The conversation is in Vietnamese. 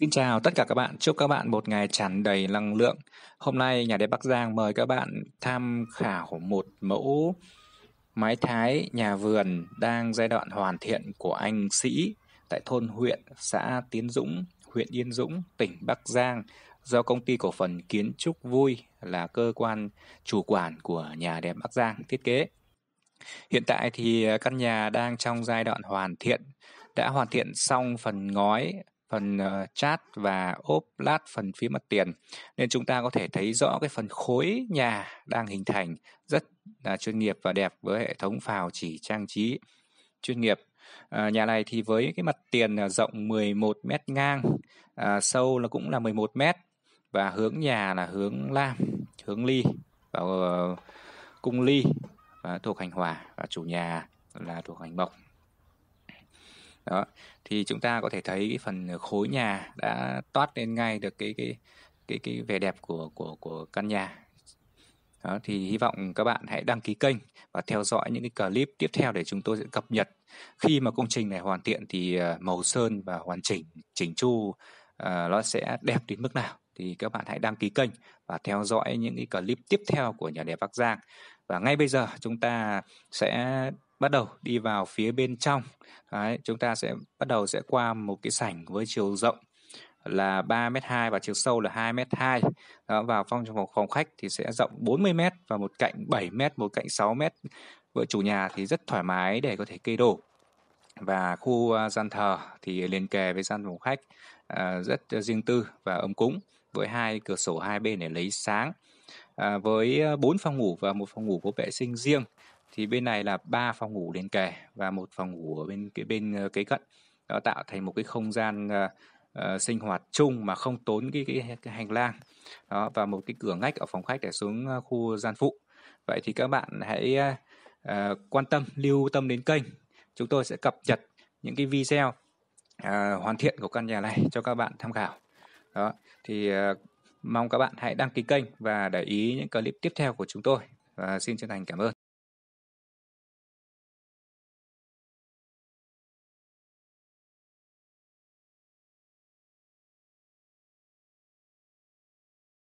Xin chào tất cả các bạn, chúc các bạn một ngày tràn đầy năng lượng. Hôm nay nhà đế Bắc Giang mời các bạn tham khảo một mẫu mái thái nhà vườn đang giai đoạn hoàn thiện của anh Sĩ tại thôn huyện xã Tiến Dũng, huyện Yên Dũng, tỉnh Bắc Giang do công ty cổ phần Kiến trúc Vui là cơ quan chủ quản của nhà đẹp Bắc Giang thiết kế. Hiện tại thì căn nhà đang trong giai đoạn hoàn thiện, đã hoàn thiện xong phần ngói phần ờ, chat và ốp lát phần phía mặt tiền nên chúng ta có thể thấy rõ cái phần khối nhà đang hình thành rất là chuyên nghiệp và đẹp với hệ thống phào chỉ trang trí chuyên nghiệp à, nhà này thì với cái mặt tiền rộng 11 mét ngang à, sâu là cũng là 11 mét và hướng nhà là hướng lam hướng ly vào uh, ờ, cung ly và thuộc hành hỏa và chủ nhà là thuộc hành mộc đó thì chúng ta có thể thấy cái phần khối nhà đã toát lên ngay được cái cái cái cái vẻ đẹp của của của căn nhà đó, thì hy vọng các bạn hãy đăng ký kênh và theo dõi những cái clip tiếp theo để chúng tôi sẽ cập nhật khi mà công trình này hoàn thiện thì ờ, màu sơn và hoàn chỉnh chỉnh chu uh, nó sẽ đẹp đến mức nào thì các bạn hãy đăng ký kênh và theo dõi những cái clip tiếp theo của nhà đẹp Bắc Giang và ngay bây giờ chúng ta sẽ bắt đầu đi vào phía bên trong Đấy, chúng ta sẽ bắt đầu sẽ qua một cái sảnh với chiều rộng là 3m2 và chiều sâu là 2m2. Đó, vào phòng trong phòng khách thì sẽ rộng 40m và một cạnh 7m, một cạnh 6m. Vợ chủ nhà thì rất thoải mái để có thể kê đồ. Và khu à, gian thờ thì liền kề với gian phòng khách à, rất à, riêng tư và ấm cúng với hai cửa sổ hai bên để lấy sáng. với bốn phòng ngủ và một phòng ngủ có vệ sinh riêng thì bên này là ba phòng ngủ liền kề và một phòng ngủ ở bên cái bên ờ, kế cận đó tạo thành một cái không gian uh, sinh hoạt chung mà không tốn cái, cái, cái hành lang đó và một cái cửa ngách ở phòng khách để xuống khu gian phụ vậy thì các bạn hãy uh, quan tâm lưu tâm đến kênh chúng tôi sẽ cập nhật những cái video uh, hoàn thiện của căn nhà này cho các bạn tham khảo đó thì uh, mong các bạn hãy đăng ký kênh và để ý những clip tiếp theo của chúng tôi và xin chân thành cảm ơn